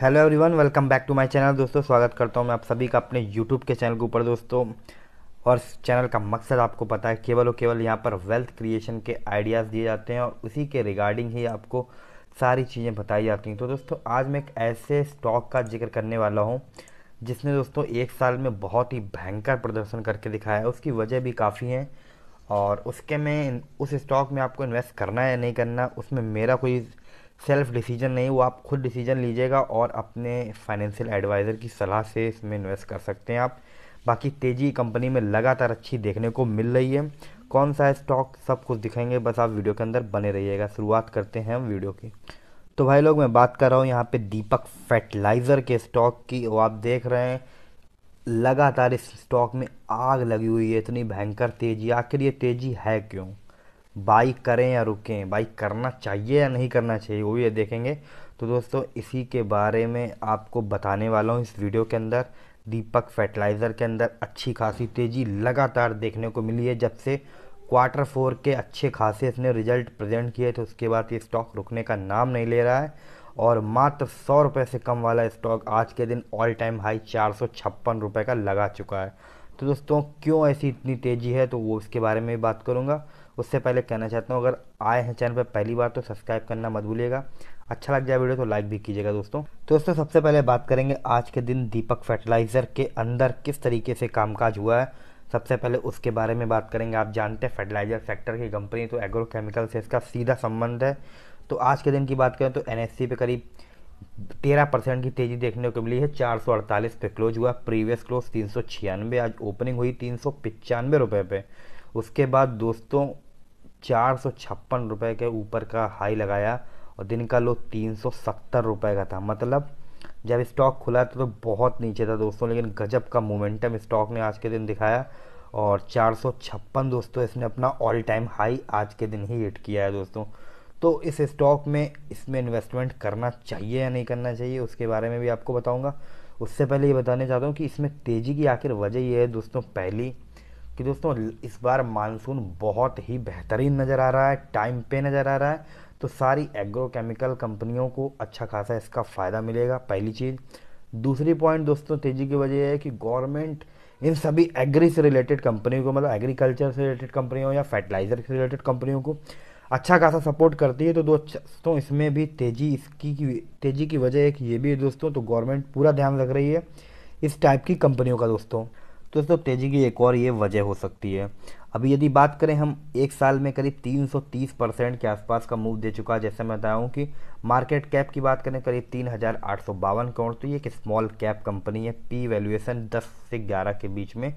hello everyone welcome back to my channel दोस्तों स्वागत करता हूं मैं आप सभी का अपने यूट्यूब के चैनल के ऊपर दोस्तों और चैनल का मकसद आपको पता है केवल और केवल यहां पर वेल्थ क्रिएशन के आइडियाज़ दिए जाते हैं और उसी के रिगार्डिंग ही आपको सारी चीज़ें बताई जाती हैं तो दोस्तों आज मैं एक ऐसे स्टॉक का जिक्र करने वाला हूँ जिसने दोस्तों एक साल में बहुत ही भयंकर प्रदर्शन करके दिखाया है उसकी वजह भी काफ़ी है और उसके में उस स्टॉक में आपको इन्वेस्ट करना है या नहीं करना उसमें मेरा कोई सेल्फ डिसीजन नहीं वो आप खुद डिसीजन लीजिएगा और अपने फाइनेंशियल एडवाइज़र की सलाह से इसमें इन्वेस्ट कर सकते हैं आप बाकी तेज़ी कंपनी में लगातार अच्छी देखने को मिल रही है कौन सा स्टॉक सब कुछ दिखाएंगे बस आप वीडियो के अंदर बने रहिएगा शुरुआत करते हैं हम वीडियो की तो भाई लोग मैं बात कर रहा हूँ यहाँ पे दीपक फर्टिलाइज़र के स्टॉक की वो आप देख रहे हैं लगातार इस स्टॉक में आग लगी हुई है इतनी भयंकर तेज़ी आखिर ये तेज़ी है क्यों बाइक करें या रुकें बाइक करना चाहिए या नहीं करना चाहिए वो भी देखेंगे तो दोस्तों इसी के बारे में आपको बताने वाला हूँ इस वीडियो के अंदर दीपक फर्टिलाइज़र के अंदर अच्छी खासी तेज़ी लगातार देखने को मिली है जब से क्वार्टर फोर के अच्छे खासे इसने रिजल्ट प्रेजेंट किए थे उसके बाद ये स्टॉक रुकने का नाम नहीं ले रहा है और मात्र सौ रुपये से कम वाला स्टॉक आज के दिन ऑल टाइम हाई चार सौ छप्पन रुपये का लगा चुका है तो दोस्तों क्यों ऐसी इतनी तेज़ी है तो वो उसके बारे में बात करूँगा उससे पहले कहना चाहता हूँ अगर आए हैं चैनल पर पहली बार तो सब्सक्राइब करना मत भूलिएगा अच्छा लग जाए वीडियो तो लाइक भी कीजिएगा दोस्तों तो दोस्तों सबसे पहले बात करेंगे आज के दिन दीपक फर्टिलाइज़र के अंदर किस तरीके से कामकाज हुआ है सबसे पहले उसके बारे में बात करेंगे आप जानते हैं फर्टिलाइज़र सेक्टर की कंपनी तो एग्रोकेमिकल से इसका सीधा संबंध है तो आज के दिन की बात करें तो एन पे करीब तेरह परसेंट की तेजी देखने को मिली है चार सौ अड़तालीस पे क्लोज हुआ प्रीवियस क्लोज तीन सौ छियानवे आज ओपनिंग हुई तीन सौ पचानवे रुपये पे उसके बाद दोस्तों चार सौ छप्पन रुपये के ऊपर का हाई लगाया और दिन का लो तीन सौ सत्तर रुपये का था मतलब जब स्टॉक खुला था तो बहुत नीचे था दोस्तों लेकिन गजब का मोमेंटम स्टॉक ने आज के दिन दिखाया और चार सौ छप्पन दोस्तों इसने अपना ऑल टाइम हाई आज के दिन ही हिट किया है दोस्तों तो इस स्टॉक में इसमें इन्वेस्टमेंट करना चाहिए या नहीं करना चाहिए उसके बारे में भी आपको बताऊँगा उससे पहले ये बताने चाहता हूँ कि इसमें तेज़ी की आखिर वजह ये है दोस्तों पहली कि दोस्तों इस बार मानसून बहुत ही बेहतरीन नज़र आ रहा है टाइम पे नज़र आ रहा है तो सारी एग्रोकेमिकल कंपनियों को अच्छा खासा इसका फ़ायदा मिलेगा पहली चीज़ दूसरी पॉइंट दोस्तों तेज़ी की वजह है कि गवर्नमेंट इन सभी एग्री से रिलेटेड कंपनियों को मतलब एग्रीकल्चर से रिलेटेड कंपनियों या फर्टिलाइज़र से रिलेटेड कंपनियों को अच्छा खासा सपोर्ट करती है तो दोस्तों तो इसमें भी तेज़ी इसकी की तेज़ी की वजह एक ये भी है दोस्तों तो गवर्नमेंट पूरा ध्यान रख रही है इस टाइप की कंपनियों का दोस्तों तो दोस्तों तेज़ी की एक और ये वजह हो सकती है अभी यदि बात करें हम एक साल में करीब 330 परसेंट के आसपास का मूव दे चुका है जैसे मैं हूँ कि मार्केट कैप की बात करें करीब तीन हज़ार आठ सौ बावन करोड़ तो ये एक स्मॉल कैप कंपनी है पी वैल्यूएशन 10 से 11 के बीच में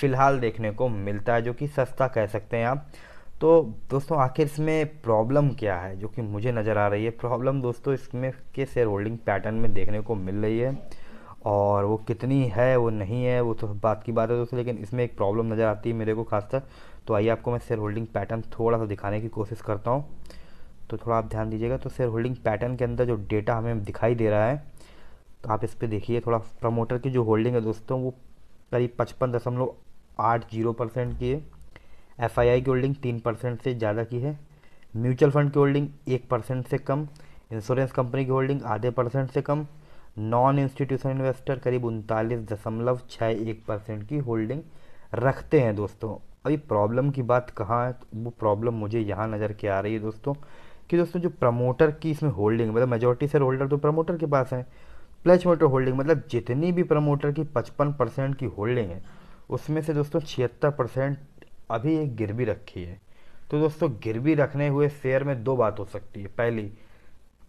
फ़िलहाल देखने को मिलता है जो कि सस्ता कह सकते हैं आप तो दोस्तों आखिर इसमें प्रॉब्लम क्या है जो कि मुझे नज़र आ रही है प्रॉब्लम दोस्तों इसमें के शेयर होल्डिंग पैटर्न में देखने को मिल रही है और वो कितनी है वो नहीं है वो तो बात की बात है दोस्तों लेकिन इसमें एक प्रॉब्लम नज़र आती है मेरे को खासकर तो आइए आपको मैं शेयर होल्डिंग पैटर्न थोड़ा सा दिखाने की कोशिश करता हूँ तो थोड़ा आप ध्यान दीजिएगा तो शेयर होल्डिंग पैटर्न के अंदर जो डेटा हमें दिखाई दे रहा है तो आप इस पर देखिए थोड़ा प्रमोटर की जो होल्डिंग है दोस्तों वो करीब पचपन दशमलव आठ जीरो परसेंट की है एफ की होल्डिंग तीन परसेंट से ज़्यादा की है म्यूचुअल फंड की होल्डिंग एक परसेंट से कम इंश्योरेंस कंपनी की होल्डिंग आधे परसेंट से कम नॉन इंस्टीट्यूशनल इन्वेस्टर करीब उनतालीस दशमलव छः एक परसेंट की होल्डिंग रखते हैं दोस्तों अभी प्रॉब्लम की बात कहाँ है तो वो प्रॉब्लम मुझे यहाँ नज़र के आ रही है दोस्तों कि दोस्तों जो प्रमोटर की इसमें होल्डिंग मतलब मेजोरिटी शेयर होल्डर तो प्रमोटर के पास है प्लस मोटर होल्डिंग मतलब जितनी भी प्रमोटर की पचपन परसेंट की होल्डिंग है उसमें से दोस्तों छिहत्तर परसेंट अभी एक गिरवी रखी है तो दोस्तों गिरवी रखने हुए शेयर में दो बात हो सकती है पहली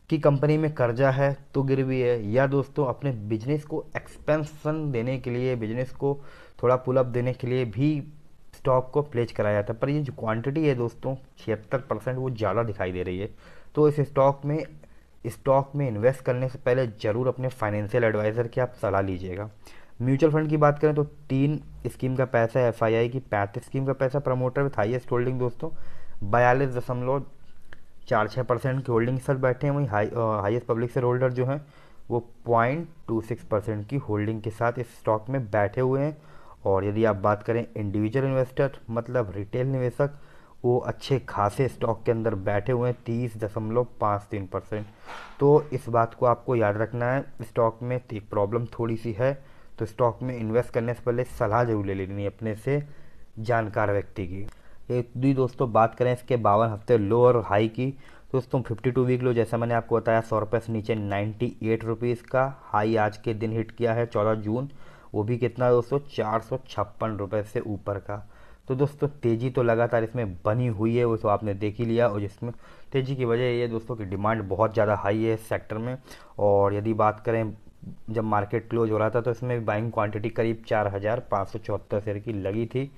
कि कंपनी में कर्जा है तो गिरवी है या दोस्तों अपने बिजनेस को एक्सपेंशन देने के लिए बिजनेस को थोड़ा पुलअप देने के लिए भी स्टॉक को प्लेज कराया था पर ये जो क्वांटिटी है दोस्तों छिहत्तर परसेंट वो ज़्यादा दिखाई दे रही है तो इस स्टॉक में स्टॉक में इन्वेस्ट करने से पहले ज़रूर अपने फाइनेंशियल एडवाइज़र की आप सलाह लीजिएगा म्यूचुअल फंड की बात करें तो तीन स्कीम का पैसा है एफ की पैंतीस स्कीम का पैसा प्रमोटर विथ हाइएस्ट होल्डिंग दोस्तों बयालीस दशमलव चार छः परसेंट की होल्डिंग सर बैठे हैं वहीं high highest public share holder जो हैं वो पॉइंट टू सिक्स परसेंट की होल्डिंग के साथ इस स्टॉक में बैठे हुए हैं और यदि आप बात करें इंडिविजुअल इन्वेस्टर मतलब रिटेल निवेशक वो अच्छे खासे स्टॉक के अंदर बैठे हुए हैं तीस दशमलव पाँच तीन परसेंट तो इस बात को आपको याद रखना है स्टॉक में प्रॉब्लम थोड़ी सी है तो स्टॉक में इन्वेस्ट करने से पहले सलाह जरूर ले लेनी अपने से जानकार व्यक्ति की एक दी दोस्तों बात करें इसके बावन हफ्ते लो और हाई की तो दोस्तों फिफ्टी टू वीक लो जैसा मैंने आपको बताया सौ रुपये से नीचे नाइन्टी एट रुपीज़ का हाई आज के दिन हिट किया है चौदह जून वो भी कितना दोस्तों चार सौ छप्पन रुपये से ऊपर का तो दोस्तों तेज़ी तो लगातार इसमें बनी हुई है वो तो आपने देख ही लिया और जिसमें तेज़ी की वजह ये दोस्तों की डिमांड बहुत ज़्यादा हाई है इस सेक्टर में और यदि बात करें जब मार्केट क्लोज हो रहा था तो इसमें बाइंग क्वांटिटी करीब चार हज़ार पाँच सौ चौहत्तर शेयर की लगी थी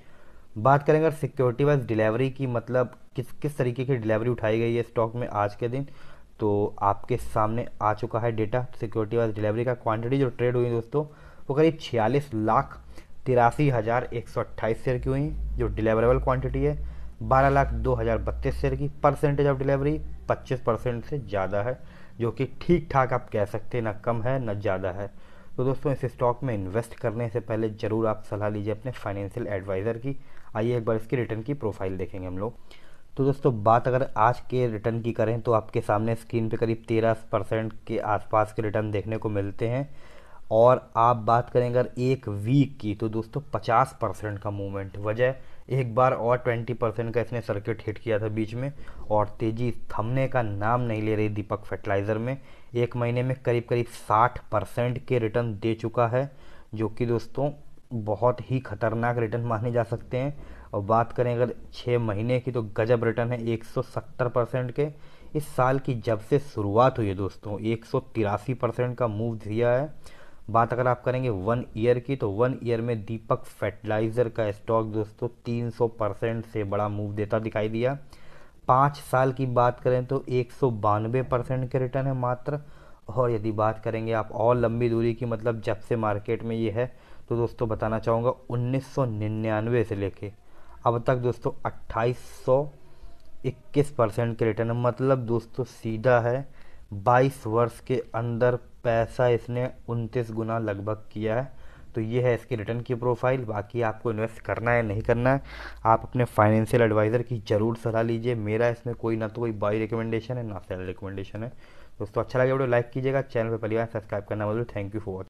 बात करें अगर सिक्योरिटी वाइज डिलीवरी की मतलब किस किस तरीके की डिलीवरी उठाई गई है स्टॉक में आज के दिन तो आपके सामने आ चुका है डेटा सिक्योरिटी वाइज डिलीवरी का क्वांटिटी जो ट्रेड हुई दोस्तों वो करीब छियालीस लाख तिरासी हज़ार एक सौ अट्ठाईस शेयर की हुई जो डिलीवरेबल क्वांटिटी है बारह लाख दो हज़ार बत्तीस शेयर की परसेंटेज ऑफ डिलीवरी 25 परसेंट से ज़्यादा है जो कि ठीक ठाक आप कह सकते हैं ना कम है ना ज़्यादा है तो दोस्तों इस स्टॉक में इन्वेस्ट करने से पहले ज़रूर आप सलाह लीजिए अपने फाइनेंशियल एडवाइज़र की आइए एक बार इसकी रिटर्न की प्रोफाइल देखेंगे हम लोग तो दोस्तों बात अगर आज के रिटर्न की करें तो आपके सामने स्क्रीन पे करीब तेरह परसेंट के आसपास के रिटर्न देखने को मिलते हैं और आप बात करें अगर एक वीक की तो दोस्तों पचास परसेंट का मूवमेंट वजह एक बार और ट्वेंटी परसेंट का इसने सर्किट हिट किया था बीच में और तेज़ी थमने का नाम नहीं ले रही दीपक फर्टिलाइज़र में एक महीने में करीब करीब साठ परसेंट के रिटर्न दे चुका है जो कि दोस्तों बहुत ही खतरनाक रिटर्न माने जा सकते हैं और बात करें अगर छः महीने की तो गजब रिटर्न है सत्तर परसेंट के इस साल की जब से शुरुआत हुई है दोस्तों एक परसेंट का मूव दिया है बात अगर आप करेंगे वन ईयर की तो वन ईयर में दीपक फर्टिलाइजर का स्टॉक दोस्तों 300 परसेंट से बड़ा मूव देता दिखाई दिया पाँच साल की बात करें तो एक परसेंट के रिटर्न है मात्र और यदि बात करेंगे आप और लंबी दूरी की मतलब जब से मार्केट में ये है तो दोस्तों बताना चाहूँगा उन्नीस से लेके अब तक दोस्तों अट्ठाईस परसेंट के रिटर्न मतलब दोस्तों सीधा है 22 वर्ष के अंदर पैसा इसने उनतीस गुना लगभग किया है तो ये है इसकी रिटर्न की प्रोफाइल बाकी आपको इन्वेस्ट करना है नहीं करना है आप अपने फाइनेंशियल एडवाइज़र की ज़रूर सलाह लीजिए मेरा इसमें कोई ना तो कोई बाई रिकमेंडेशन है ना सेल रिकमेंडेशन है दोस्तों अच्छा लगे वीडियो लाइक कीजिएगा चैनल पर पहली बार सब्सक्राइब करना मजबूर थैंक यू फॉर